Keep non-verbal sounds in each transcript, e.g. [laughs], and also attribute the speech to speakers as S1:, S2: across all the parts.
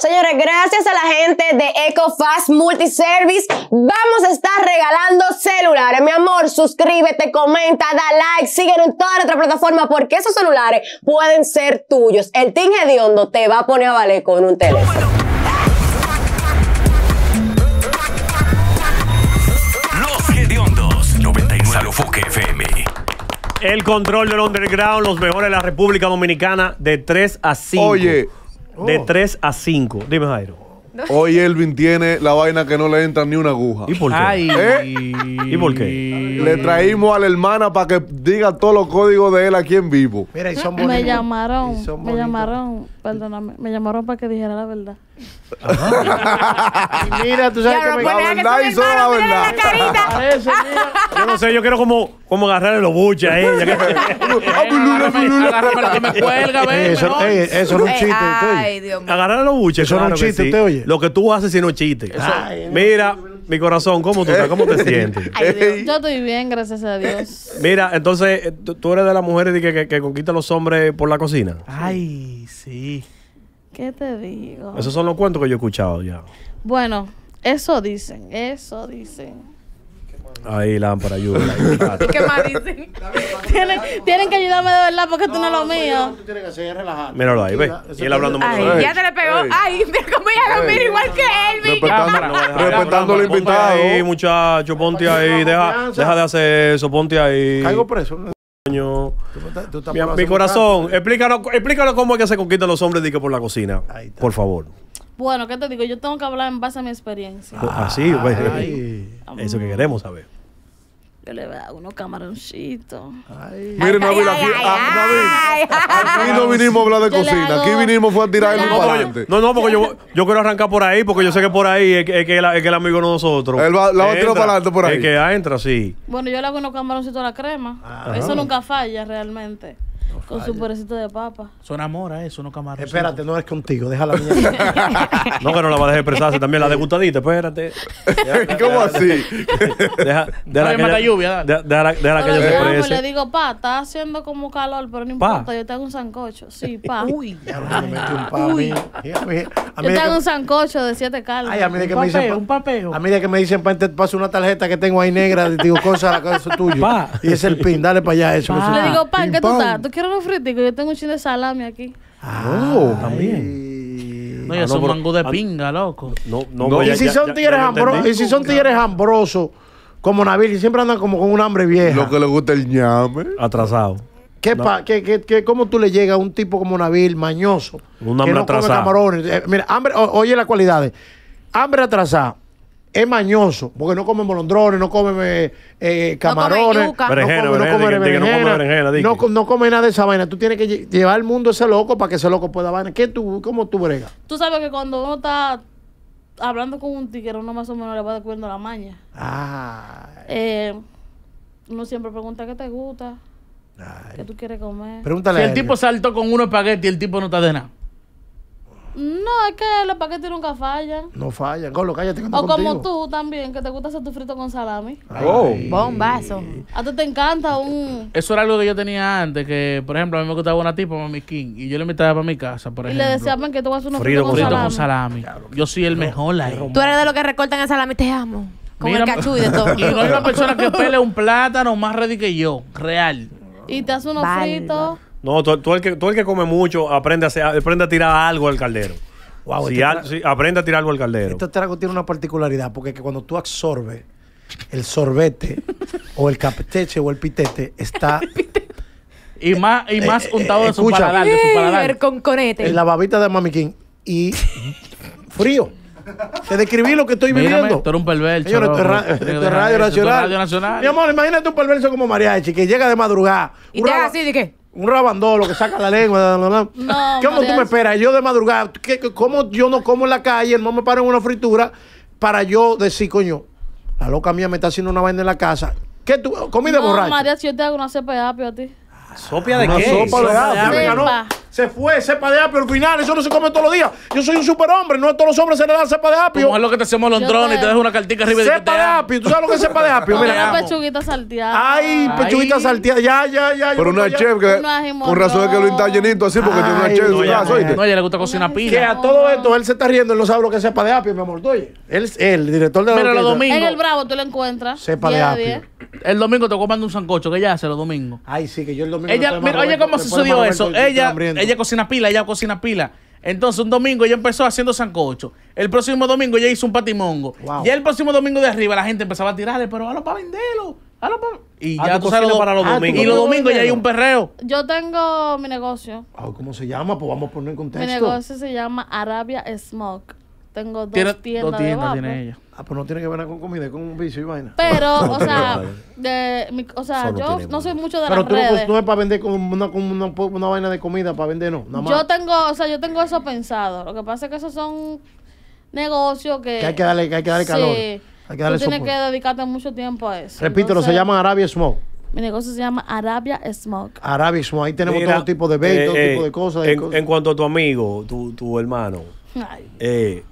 S1: Señores, gracias a la gente de EcoFast Multiservice, vamos a estar regalando celulares. Mi amor, suscríbete, comenta, da like, síguenos en toda nuestra plataforma porque esos celulares pueden ser tuyos. El Team Hediondo te va a poner a valer con un teléfono.
S2: Los Hediondos, 99 FM. El control del underground, los mejores de la República Dominicana, de 3 a 5. Oye. De 3 a 5. Dime, Jairo. Hoy Elvin tiene la vaina que no le entra ni una aguja. ¿Y por qué?
S3: ¿Eh? ¿Y
S2: por qué? Le traímos a la hermana para que diga todos los códigos de él aquí
S4: en vivo. Mira,
S3: y son bonitos. Me llamaron, me llamaron, perdóname, me llamaron para que dijera la verdad.
S4: [laughs] mira, tú sabes que me pues, La verdad y solo la verdad.
S5: [laughs]
S2: Yo no sé, yo quiero como, como agarrarle los buches a ella. [laughs] Ah, pues, ah, pues, Agárrame que me cuelga, ¿ves? Eh, eso, no es un eh, chiste. Ay, Dios mío. Agarrarle los buches. Eso no es un chiste, usted oye. Lo que tú haces si no es chiste. Mira. Mi corazón, ¿cómo tú ¿Cómo te [laughs] sientes?
S3: yo estoy bien, gracias a Dios.
S2: Mira, entonces, eh, tú, eres de las mujeres que, que, conquista a los hombres por la cocina.
S5: Ay, sí.
S3: ¿Qué te digo? Esos son
S2: los cuentos que yo he escuchado ya.
S3: Bueno, eso dicen, eso dicen.
S2: Ahí la dan para ¿Qué
S3: tienen, que ayudarme de verdad porque tú no es lo pues, mío. que seguir
S4: Míralo ahí, ve. Y él hablando mucho.
S2: ya te le
S3: pegó. Ay, mira cómo ella lo mira igual que él, Respetando, respetando la invitado. Ahí,
S2: muchacho, ponte ahí. Deja, de hacer eso, ponte ahí. Caigo preso. Tú,
S4: mi, corazón,
S2: explícalo, explícalo cómo es que se conquistan los hombres de que por la cocina. Por favor.
S3: Bueno, ¿qué te digo? Yo tengo que hablar en base a mi experiencia. Pues, ah, sí. Pues,
S2: [laughs] eso que queremos saber.
S3: Yo le voy a dar unos camaroncitos. Miren, no. aquí, ay, aquí, ah,
S1: aquí no
S2: vinimos a hablar de cocina. aquí vinimos fue a tirar el no, no, no, porque yo, yo, quiero arrancar por ahí, porque yo sé que por ahí es, que, es el, el, amigo de nosotros. Él va, la a tirar para adelante por ahí. Es que entra, sí.
S3: Bueno, yo le hago unos camaroncitos a la crema. Ah. Eso nunca falla realmente. Con su perecito de papa.
S5: Son enamora eso, no camarón. Espérate, no es contigo, déjala mía. [laughs] no, que no la va a dejar
S2: expresarse también, la degustadita,
S5: espérate.
S1: [laughs] ¿Cómo
S5: así?
S2: Deja, la que yo se Le
S3: digo, pa, está haciendo como calor, pero no importa, yo tengo un sancocho. Sí, pa. [laughs] Uy, ya me metí un
S4: pa a mí. Yo tengo un
S3: sancocho de siete calos. Ay, a mí de que me dicen. Un papeo.
S4: A mí de que me dicen, pa, te paso una tarjeta que tengo ahí negra, digo, cosa, la cosa tuya. Y es el pin, dale para allá eso. Le digo,
S3: pa, ¿qué tú estás? ¿Tú quieres tengo fritico, yo tengo un chile de salami aquí.
S4: Ah,
S5: también. No, ya ah, esos de pinga, loco. No, no, no, pues y, si ya, ya, y si son
S4: tigres hambrosos, como Navil y siempre andan como con un hambre vieja. Lo que le gusta el ñame. Atrasado. ¿Qué, pa, que, que, ¿Cómo tú le llegas a un tipo como Navil mañoso? Un hambre que no atrasado. camarones. Eh, mira, hambre, oye las cualidades. Hambre atrasado es mañoso, porque no come molondrones, no come eh, camarones, eh, no come, no come, no, nada de esa vaina. Tú tienes que llevar al mundo ese loco para que ese loco pueda vaina. ¿Qué tú, cómo tú bregas?
S3: Tú sabes que cuando uno está hablando con un tigre, uno más o menos le va descubriendo la maña.
S4: Ah.
S3: uno siempre pregunta qué te gusta, qué tú quieres comer. Pregúntale. Si el tipo
S5: saltó con uno espagueti y el tipo no está de nada.
S3: No, es que los paquetes nunca fallan.
S5: No fallan. con cállate. Que o como
S3: tú también, que te gusta hacer tu frito con salami. Oh. Bombazo. A ti te encanta un...
S5: Eso era algo que yo tenía antes, que por ejemplo, a mí me gustaba una tipa, Mami King, y yo le invitaba para mi casa, por ejemplo. Y le decía,
S3: que tú vas a hacer unos fritos con, frito salami. con
S5: salami. yo soy el mejor, la like. Tú
S1: eres de los que recortan el salami, te amo. Con el cachú y de [laughs] todo.
S5: Y no hay una persona que pele un plátano más ready que yo, real.
S3: Y te hace unos fritos...
S2: No, tú, el que, tú el que come mucho aprende a, aprende a tirar algo al caldero. Wow, este si aprende a tirar algo al caldero. Este
S4: trago tiene una particularidad, porque que cuando tú absorbes el sorbete o el capteche o el pitete, está... [laughs] [laughs]
S5: Y más, y eh, más eh, untado de, su paladar, de su paladar. Con conete. En la
S4: babita de Mamiquín. Y
S5: [laughs] frío. Te describí lo que estoy Mírame, viviendo. Tú eres un perverso. esto radio, nacional.
S4: Mi amor, imagínate un perverso como Mariachi que llega de madrugada. Y te así de qué un rabandolo que saca la lengua.
S5: qué ¿Cómo tú me
S4: esperas? Yo de madrugada, ¿qué, ¿cómo yo no como en la calle? No me paro en una fritura para yo decir, coño, la loca mía me está haciendo una vaina en la casa. ¿Qué tú? Comida no, borracha.
S3: María, si yo te hago una cepa de a ti.
S4: ¿Sopia de Una qué? Sopa de apio. Se
S3: fue, cepa de apio al final. Eso no se come todos los días. Yo soy un superhombre.
S5: No a todos los hombres se le da cepa de apio. No es lo que te hacemos los drones y te dejo una cartica arriba de Cepa de apio. ¿Tú sabes lo que es cepa de
S4: apio? [laughs] Mira. Una
S3: pechuguita salteada. Ay, pechuguita salteada. Ya, ya, ya.
S4: Pero
S5: una chef que.
S3: Con razón es que lo
S5: está llenito así porque tiene una chef en su No, ella le gusta cocinar pila. Que a todo esto él se
S4: está riendo. Él no sabe lo que es cepa de apio, mi amor. Oye, él, el director de la. Mira, lo domingo. En
S3: el Bravo tú lo encuentras. Cepa de apio.
S5: El domingo tocó mandar un sancocho, que ella hace los domingos. Ay, sí, que yo el domingo. Ella, mira, oye, cómo sucedió eso. Ella, ella cocina pila, ella cocina pila. Entonces, un domingo ella empezó haciendo sancocho. El próximo domingo ella hizo un patimongo. Y el próximo domingo de arriba la gente empezaba a tirarle, pero
S3: halo para venderlo.
S5: Ah, lo para... Y ya usarlo para los ah, domingos. Y los domingos ya hay un perreo.
S3: Yo tengo mi negocio.
S4: Ah, ¿Cómo se llama? Pues vamos a poner en contexto. Mi negocio
S3: se llama Arabia Smoke tengo dos tiendas, tiene
S4: ella. Ah, pues no tiene que ver con comida, con un vicio y vaina. Pero, [laughs] o sea,
S3: de, mi, o sea yo no soy mucho de Pero las tú no,
S4: es para vender con una, con una, vaina de comida, para vender no. Nada Yo
S3: tengo, o sea, yo tengo eso pensado. Lo que pasa es que esos son negocios que... Que hay que darle, hay que darle calor. Hay que darle tú tienes que dedicarte mucho tiempo a eso. Repítelo, se llama Arabia Smoke. Mi negocio se llama Arabia Smoke.
S4: Arabia Smoke. Ahí
S2: tenemos todo tipo de bait, eh, todo eh, tipo de cosas. En, cuanto a tu amigo, tu, tu hermano, Ay. Eh,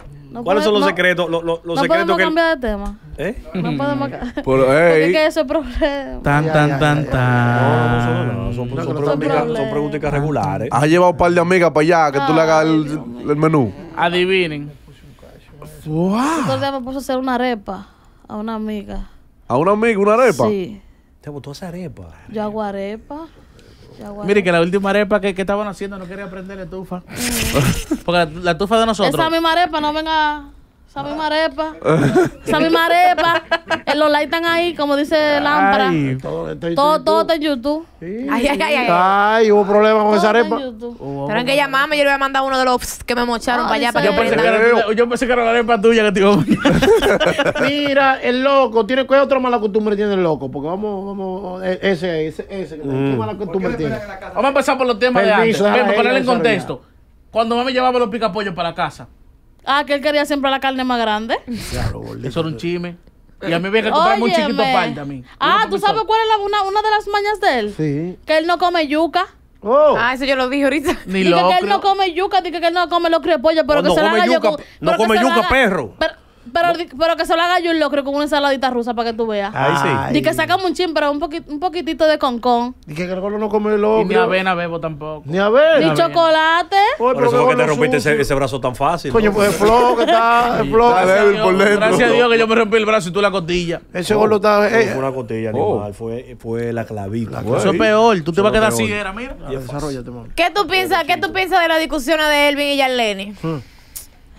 S2: ¿Cuáles son los secretos? Los, los, los no podemos cambiar de tema. ¿Eh? No podemos
S3: cambiar. [laughs] [laughs] Porque eso es problema. Tan, tan,
S5: tan, tan. No, no son, no,
S3: son, preguntas
S5: regulares. Has llevado un par de amigas para allá que tú le hagas el, menú.
S3: Adivinen.
S5: Wow.
S2: Otro
S3: día me puse a hacer una arepa a una amiga.
S5: ¿A una amiga una arepa? Sí. ¿Te botó esa arepa?
S3: Yo hago arepa. Mire
S5: que la última arepa que, estaban haciendo
S3: no quería prender mm. [laughs] la estufa.
S5: Porque la, tufa de nosotros. Esa mi
S3: arepa no venga Sabe marepa. mi [laughs] marepa. Los likes están ahí, como dice Lampra. Todo, está en YouTube. Ay, ay, ay, ay.
S4: Ay,
S5: hubo problemas con esa arepa. en
S1: que llamarme. Yo le voy a mandar uno de los que me mocharon para allá. Para yo, pensé que
S5: era, yo pensé que era la arepa tuya que te iba [laughs]
S1: Mira, el loco. ¿Tiene, es otra
S4: mala costumbre tiene el loco? Porque vamos, vamos. Eh, ese, ese,
S5: ese. ¿Qué mm. mala costumbre Vamos a empezar por los temas de antes. Para ponerle en contexto. Cuando mami llevaba los picapollos para la casa
S3: Ah, que él quería siempre la carne más grande. Claro, boludo.
S5: Eso era un chime. Y a mí me había que comprar muy chiquito
S3: parte a mí. Ah, ¿tú sabes cuál es una, de las mañas de él? Sí. Que él no come yuca. Oh. Ah, eso yo lo [laughs] dije ahorita. Ni dice que él no come yuca, dice que él no come los crepollos, oh, pero que se la haga yo No come yuca, perro. Pero, pero, pero, que se lo haga yo un loco con una ensaladita rusa para que tú veas. Ahí sí. Y que sacamos un chin, pero un, poquito, un poquitito de concón. Y
S4: que el golo no come loco. Y ni avena
S5: bebo tampoco. Ni
S3: avena. Ni chocolate. por eso que te rompiste ese,
S5: ese, brazo tan fácil. Coño, pues el flow que está, el flow Gracias a Dios que yo me rompí el brazo y tú la costilla. Ese gol golo oh. está... Eh. fue una costilla, oh. animal.
S2: Fue, la clavita. Eso es peor. Tú te vas a quedar era
S5: mira. Desarrollate, mami.
S1: ¿Qué tú piensas, qué tú piensas de la discusión de Elvin y Yarlene? Hmm.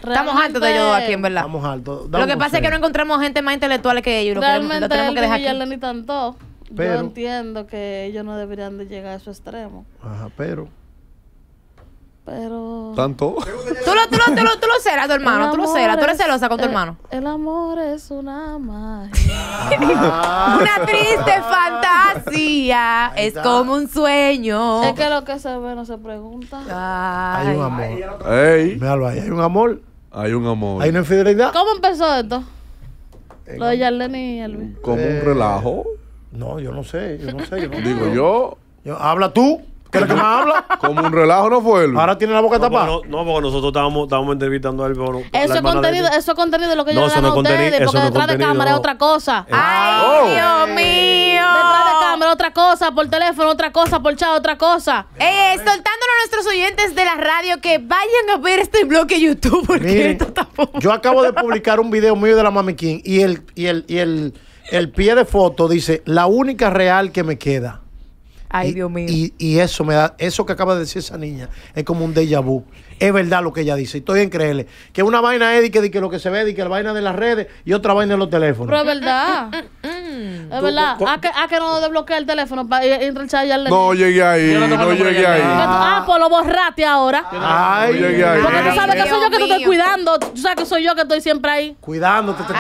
S1: Estamos altos de ellos aquí, en verdad. Estamos altos. Lo que pasa es que no encontramos gente más intelectual que ellos. Realmente lo tenemos que dejar aquí.
S3: Ni tanto. Pero, Yo entiendo que ellos no deberían de llegar a su extremo.
S4: Ajá, pero...
S3: Pero... ¿Tanto? tú lo, tú lo, tú lo, tú lo tu hermano. Tú lo serás. Tú eres celosa con tu hermano. El amor es una magia. Ah. [laughs] una triste fantasía.
S1: es como un sueño. Es que lo
S3: que se ve no se pregunta. Hay un
S4: amor. Ey. Míralo ahí. Hay un amor hay un amor. Hay una infidelidad.
S3: ¿Cómo empezó esto? Lo de Yarlene y Elvis.
S4: Como un eh, relajo. No, yo no sé, yo no sé. Yo no Digo yo. yo. Habla tú. ¿Quién que me
S2: habla? Como un relajo no fue él. Ahora tiene la boca tapada. No, no, porque nosotros estábamos, estábamos entrevistando a él.
S1: eso, es contenido, eso
S3: contenido de lo que yo no, le dan a ustedes, porque detrás de cámara es otra cosa. Eh. ¡Ay, oh. Dios mío! Detrás de cámara otra cosa, por teléfono otra cosa, por chat otra cosa.
S1: Eh, soltándonos a nuestros oyentes de la radio que vayan a ver este bloque YouTube, porque
S4: esto tampoco... Yo acabo de publicar un video mío de la Mami King y el, y el, y el, el pie de foto dice, la única real que me queda.
S1: Ay, Dios mío. Y,
S4: y, eso me da, eso que acaba de decir esa niña es como un déjà vu. Es verdad lo que ella dice. Estoy en creerle. Que una vaina es que, lo que se ve, de que la vaina de las redes y otra vaina de los teléfonos.
S3: Pero es verdad. [laughs] Es verdad. a ah, que, a ah, que no desbloquee el teléfono para eh, entrar el chat y No llegué ahí. no,
S5: llegué ahí.
S4: Ah,
S3: pues lo borraste ahora. Ay, no llegué ahí. Porque tú sabes que soy yo que te estoy cuidando. Tú sabes que soy yo que estoy siempre ahí.
S4: Cuidándote,
S3: te estoy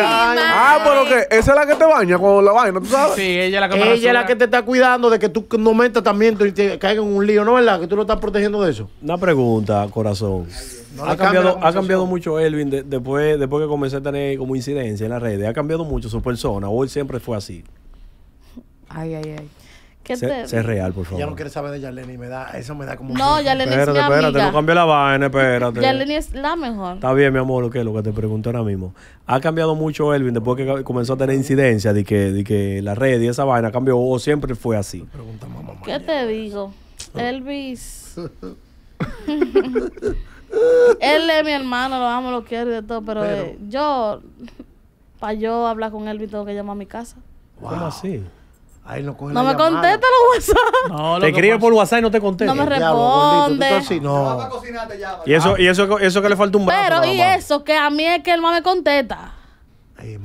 S3: Ah, pero pues
S4: que esa es la que te baña con la vaina, ¿tú sabes? Sí, ella es la que me Ella es la que te está cuidando de que tú no metas también y te caigas en un lío, ¿no es verdad? Que tú lo estás protegiendo de eso. Una pregunta, corazón ha,
S2: cambiado, ha cambiado mucho Elvin después, después que comencé a tener como incidencia en las redes. Ha cambiado mucho su persona. Hoy siempre fue así.
S3: Ay, ay, ay. ¿Qué te...
S2: Es real, por favor. Ya no
S4: quiere saber de Yaleni, me da, eso me da
S3: como... No, Yaleni es mi amiga. Espérate, no cambié
S2: la vaina, espérate. Yaleni
S3: es la mejor. Está
S2: bien, mi amor, lo que, lo que te pregunto ahora mismo. Ha cambiado mucho Elvin después que comenzó a tener incidencia de que, de que la red y esa vaina cambió o siempre fue así. Pregunta
S3: mamá. ¿Qué te digo? Ah. Elvis... [laughs] [laughs] él es mi hermano, lo amo, lo quiero y de todo, pero, eh, yo, para yo hablar con él, tengo que llamar a mi casa.
S4: ¿Cómo así? no, no me contesta
S3: los WhatsApp. No, te escribe
S2: por WhatsApp y no te contesta. No me responde. Diablo, no. Y eso, y eso, eso que le
S5: falta un brazo. Pero, y eso,
S3: que a mí es que él no me contesta. Eh, Ay,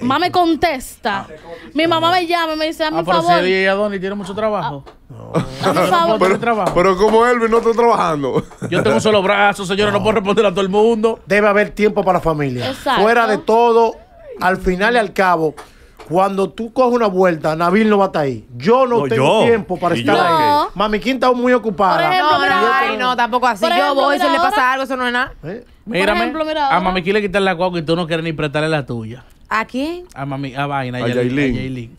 S3: Mamá me eh, contesta. Ah, mi mamá me llama y me dice, ah, a mi favor.
S5: Pero tiene mucho trabajo. Ah. No. A favor. Pero, trabajo. pero como él no está trabajando. Yo tengo solo brazo señora no. puedo responder a todo
S4: el mundo. Debe haber tiempo para la familia. Fuera de todo, al final y al cabo, cuando tú coges una vuelta, Nabil no va a estar ahí. Yo no, tengo tiempo para estar ahí. Mami está muy ocupada. Por ejemplo, no, ay, no, tampoco así. yo voy, si le pasa algo, eso no es nada. Eh,
S1: mírame, ejemplo, mira, a Mamiquín
S5: le quitan la cuaco y tú no quieres ni prestarle la tuya. ¿A quién? A mami, a vaina, a, a Pero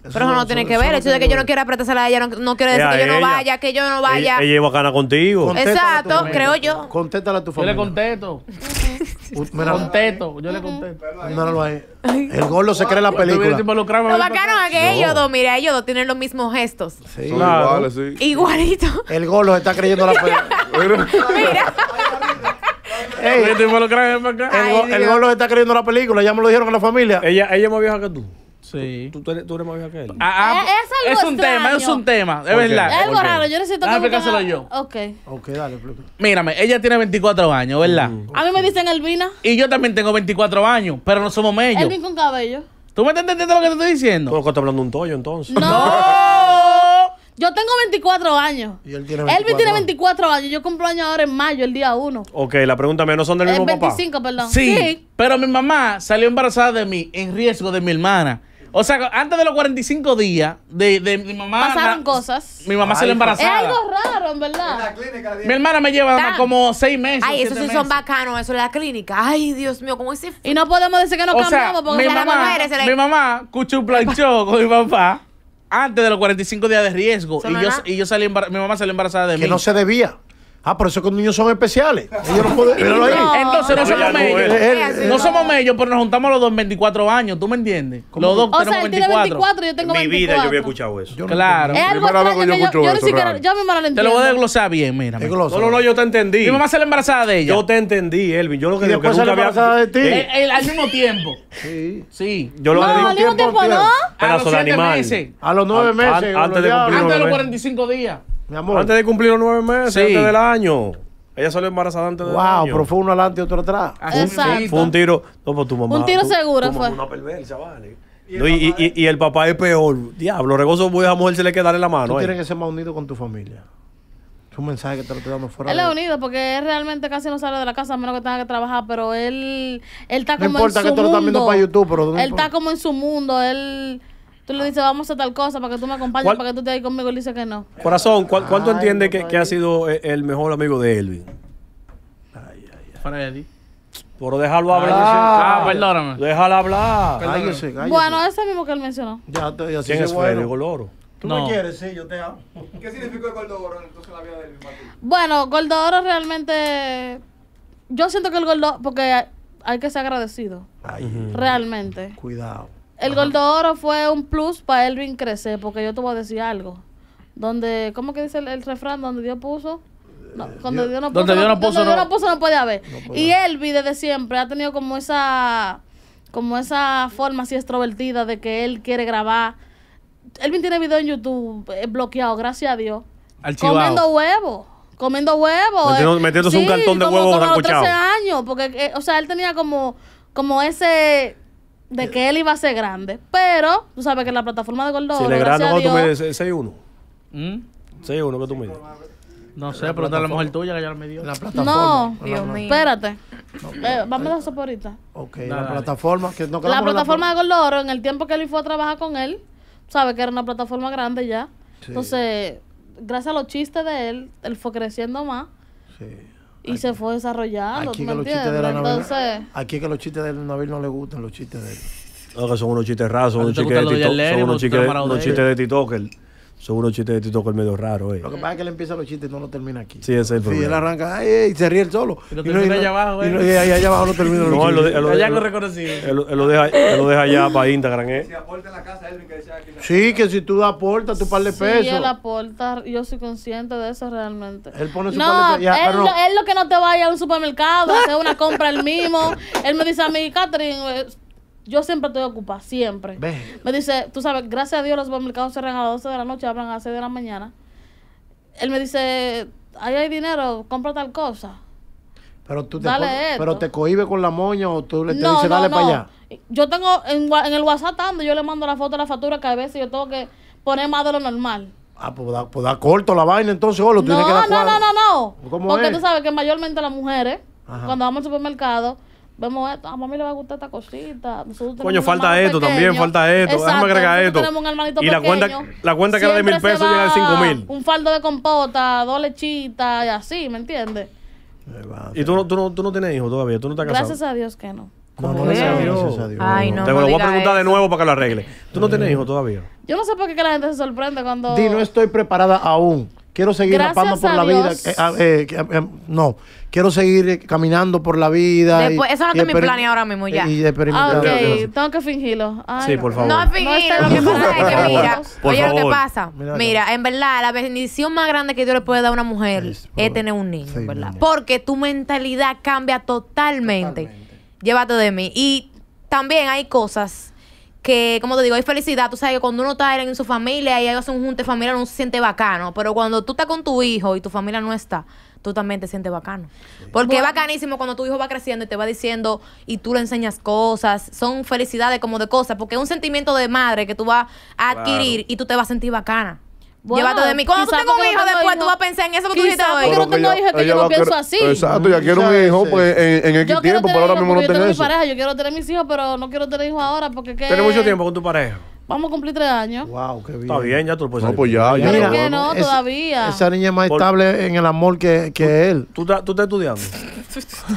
S1: eso no, tiene que ver. El hecho de que, yo no quiera apretársela a ella no, quiere decir que yo no vaya, que yo no vaya. Ella,
S5: es bacana contigo. Exacto, creo yo. Contéstala a tu familia. Yo le contesto. [laughs]
S1: Uh, mira, contesto,
S5: yo le contesto. lo hay.
S4: El gordo se cree la película. Lo bacano es que ellos dos,
S1: mira, ellos dos tienen los mismos gestos. Sí, Igualito.
S4: El gordo se está creyendo la [laughs] película. mira. [laughs] el, Ay, el está creyendo la película, ya me lo dijeron a la familia. Ella, ella es más vieja que tú.
S5: Sí. Tú, tú, eres, más vieja que él. Ah, ah
S3: eh, es, un tema,
S5: es un tema, es verdad. Es algo
S3: raro, yo necesito ah, que. explicárselo yo.
S5: Ok. dale, pues. Mírame, ella tiene 24 años, ¿verdad? Mm.
S3: A mí me dicen Elvina.
S5: Y yo también tengo 24 años, pero no somos mellos. Elvin
S3: con cabello.
S5: ¿Tú me estás entendiendo lo que te estoy diciendo? porque estoy estás hablando un toyo entonces? No.
S3: [laughs] Yo tengo 24 años.
S5: Y él tiene 24, Él tiene
S3: 24 años. Yo cumplo años ahora en mayo, el día 1.
S5: Ok, la pregunta mía, ¿no son del mismo 25, perdón. Sí, pero mi mamá salió embarazada de mí en riesgo de mi hermana. O sea, antes de los 45 días de, de mi mamá... Pasaron
S3: cosas. Mi mamá salió salió Es
S5: algo
S1: raro, en En la verdad. clínica, Mi hermana me lleva como seis meses. Ay, eso sí son bacanos, eso es la clínica. Ay, Dios mío, ¿cómo hiciste? Y no podemos decir que no O sea, cambiamos porque mi, mamá, es mi
S5: mamá cuchuplanchó con mi papá antes de los 45 días de riesgo. Y yo, y yo, salí mi mamá salió embarazada de mí. Que no se
S4: debía. Ah, pero esos niños son especiales. no Entonces no somos mellos. No
S5: somos mellos, pero nos juntamos los dos en 24 años. ¿Tú me entiendes? Los dos o tenemos sea, él tiene 24. yo tengo
S3: 24. mi vida yo había
S2: escuchado eso.
S5: claro. Es que yo lo entiendo. Te lo voy a desglosar bien, mira. Desglosa. No, no, yo te entendí. Mi mamá se la embarazada de ella. Yo te entendí, Elvin. Yo lo que digo que nunca había... embarazada de ti? Eh, eh, eh, al mismo tiempo. Sí. Sí. Yo lo que al mismo tiempo no. A los 7 meses.
S4: A los 9 meses. Antes de cumplir Antes de los
S5: 45 días.
S2: Antes de cumplir los nueve meses, antes del año. Ella salió embarazada antes de. Wow, pero fue uno adelante y otro atrás. Ah, exacto. Fue un tiro. No, tu mamá. Un tiro seguro fue. fue. Una perversa, vale. ¿Y, el y, y, y, el papá es peor. Diablo, regoso voy a mujer se le en la mano. Tú eh. tienes
S4: que ser más unido con tu familia. Es un mensaje que te lo estoy dando fuera. Él es
S3: unido porque él realmente casi no sale de la casa a menos que tenga que trabajar, pero él, él está como en su mundo. No importa que tú lo estás viendo para YouTube, pero... Él está como en su mundo, él Tú le dices, vamos a tal cosa para que tú me acompañes, para que tú te vayas conmigo. Él dice que no. Corazón, ¿cuánto entiende que,
S2: ha sido eh, el mejor amigo de Elvin? Ay, ay, ay. Freddy. Pero déjalo hablar. Ah, ah perdóname. Déjalo hablar. Bueno,
S3: ese mismo que él mencionó.
S4: Ya, te, ¿Quién es Freddy Goloro? ¿Tú no. me quieres? Sí, yo te amo. ¿Qué significó el Oro entonces en la vida
S3: de Elvin Martín? Bueno, Oro realmente... Yo siento que el Goldoro... Porque hay que ser agradecido. Ay, realmente. Cuidado. El oro fue un plus para Elvin crecer, porque yo te voy a decir algo. Donde, ¿cómo que dice el, refrán? Donde Dios puso. No, donde Dios no, puso, no, Dios puede haber. y Elvin desde siempre ha tenido como esa como esa forma así extrovertida de que él quiere grabar. Elvin tiene video en YouTube eh, bloqueado, gracias a Dios. Comiendo huevo. Comiendo huevo. Eh. metiéndose un cartón de huevos a porque eh, o sea, él tenía como como ese de que él iba a ser grande. Pero tú sabes que en la plataforma de Gordo Si le grande, ¿cuánto tú dices?
S2: 6-1. 6-1, que tú
S4: mides?
S5: No sé, pero tal la mujer tuya que ya me dio. La
S4: plataforma. No,
S3: Espérate. Eh, vamos a eso por ahorita.
S4: Ok, la, plataforma. Que no la plataforma
S3: de Gordo Oro, en el tiempo que él fue a trabajar con él, sabes que era una plataforma grande ya. Entonces, gracias a los chistes de él, él fue creciendo más. Sí y se fue desarrollando. Aquí que, que
S4: los chistes del Nabil no le gustan, los chistes de él.
S2: No, que son unos chistes Son unos chistes de, unos de TikToker. Son unos chistes de el medio raro, eh. Lo que
S4: pasa es que él empieza los chistes y no lo termina aquí. Sí, ese es el problema. Sí, él arranca ay, y se ríe él solo. Y lo termina allá abajo, eh. Y, no, ahí allá abajo no termina. No,
S2: lo, él allá lo reconocí. Él, lo deja, él lo deja allá para Instagram, eh.
S3: Si aporta en la casa, Elvin, que decía aquí.
S4: Sí, que si tú aportas tu par de pesos. Sí, él
S3: aporta. Yo soy consciente de eso realmente. Él pone su no, par de Él, ah, él lo que no te vaya a un supermercado, hacer una compra él mismo. Él me dice a mí, Catherine, eh, yo siempre estoy ocupada, siempre. Me dice, tú sabes, gracias a Dios los supermercados cierran a las 12 de la noche, abran a las 6 de la mañana. Él me dice, ahí hay dinero, compra tal cosa.
S4: Pero tú te, pero te cohibes con la moña o tú le dices, dale para allá.
S3: Yo tengo en, el WhatsApp ando, yo le mando la foto de la factura que a veces yo tengo que poner más de lo normal.
S4: Ah, pues da, pues corto la vaina entonces, o lo no, que dar No, no, no, no. Porque tú
S3: sabes que mayormente las mujeres, cuando vamos al supermercado, vamos a, a mami le va a gustar esta cosita. Coño, falta esto también, falta esto. Déjame agregar esto. y la cuenta, la cuenta que era de mil pesos llega de cinco mil. Un faldo de compota, dos lechitas y así, ¿me entiendes?
S2: Y tú no, tú, no, tienes hijos todavía, tú no estás casado. Gracias
S3: a Dios que no. No, no, gracias a Dios. Ay, no, Te lo voy a preguntar de nuevo
S2: para que lo arregle.
S4: ¿Tú no tienes eh. hijos todavía?
S3: Yo no sé por qué que la gente se sorprende cuando... Di, no
S4: estoy preparada aún quiero seguir rapando por la vida. Eh, eh, eh, no, quiero seguir caminando por la vida.
S1: Después, y, eso es mi plan ahora mismo ya. Y de experimentar. Ah, ok,
S3: tengo que fingirlo. sí, por favor. No es
S1: fingirlo, lo que pasa es que mira, oye lo que pasa. Mira, en verdad, la bendición más grande que Dios le puede dar a una mujer es, tener un niño, ¿verdad? Porque tu mentalidad cambia totalmente. totalmente. Llévate de mí. Y también hay cosas que, como te digo, hay felicidad. Tú sabes que cuando uno está en su familia y ellos un junte familiar, uno se siente bacano. Pero cuando tú estás con tu hijo y tu familia no está, tú también te sientes bacano. Porque es bacanísimo cuando tu hijo va creciendo y te va diciendo y tú le enseñas cosas. Son felicidades como de cosas, porque es un sentimiento de madre que tú vas a adquirir y tú te vas a sentir bacana. Lleva todo de mí. Cuando tú tengas un hijo, después tú
S3: vas a pensar en eso que tú dijiste hoy. Yo no tengo hijos, que yo no pienso así. Exacto, ya quiero un
S5: hijo pues, en, X
S3: tiempo, pero ahora mismo no tengo eso. Yo quiero tener mis hijos, pero no quiero tener hijos ahora porque... ¿Tienes mucho tiempo con tu pareja? Vamos a cumplir tres años.
S4: Wow, qué bien. Está bien, ya tú lo puedes No, pues ya,
S2: ya.
S3: no, todavía.
S4: Esa niña es más estable en el amor que, que él. ¿Tú, estás estudiando?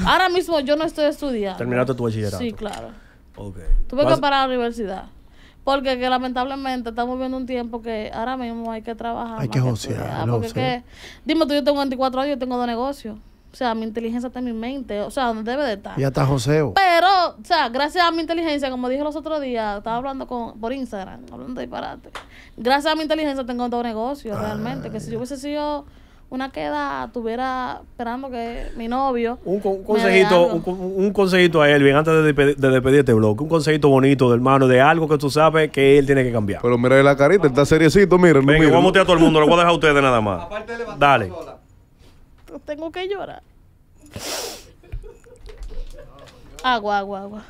S3: Ahora mismo yo no estoy estudiando. Terminaste tu bachillerato. Sí, claro.
S4: Ok. Tuve que
S3: parar a la universidad. Porque que lamentablemente estamos viendo un tiempo que ahora mismo hay que trabajar. Hay que
S4: josear. Ah,
S3: dime tú, yo tengo 24 años, y tengo dos negocios. O sea, mi inteligencia está en mi mente. O sea, donde debe de estar. Ya
S4: está joseo.
S3: Pero, o sea, gracias a mi inteligencia, como dije los otros días, estaba hablando con por Instagram, hablando de disparate. Gracias a mi inteligencia tengo dos negocios, ah, realmente. Que si yo hubiese sido una queda tuviera esperando que mi novio. Un, consejito, un,
S2: un, consejito a bien antes de, despedir este blog. Un consejito bonito del hermano, de algo que tú sabes que él tiene que cambiar. Pero mira la carita, está seriecito, mira. mira. vamos a a todo el mundo, lo voy a dejar a ustedes nada más. Aparte
S3: de Dale. Tengo que llorar. Agua, agua, agua.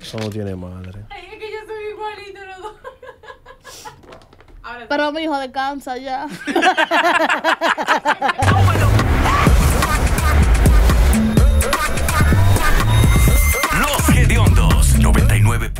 S2: Eso no tiene madre.
S1: es que yo soy igualito los dos. Pero
S3: mi hijo de descansa ya. [laughs]
S5: Los Hediondos 99.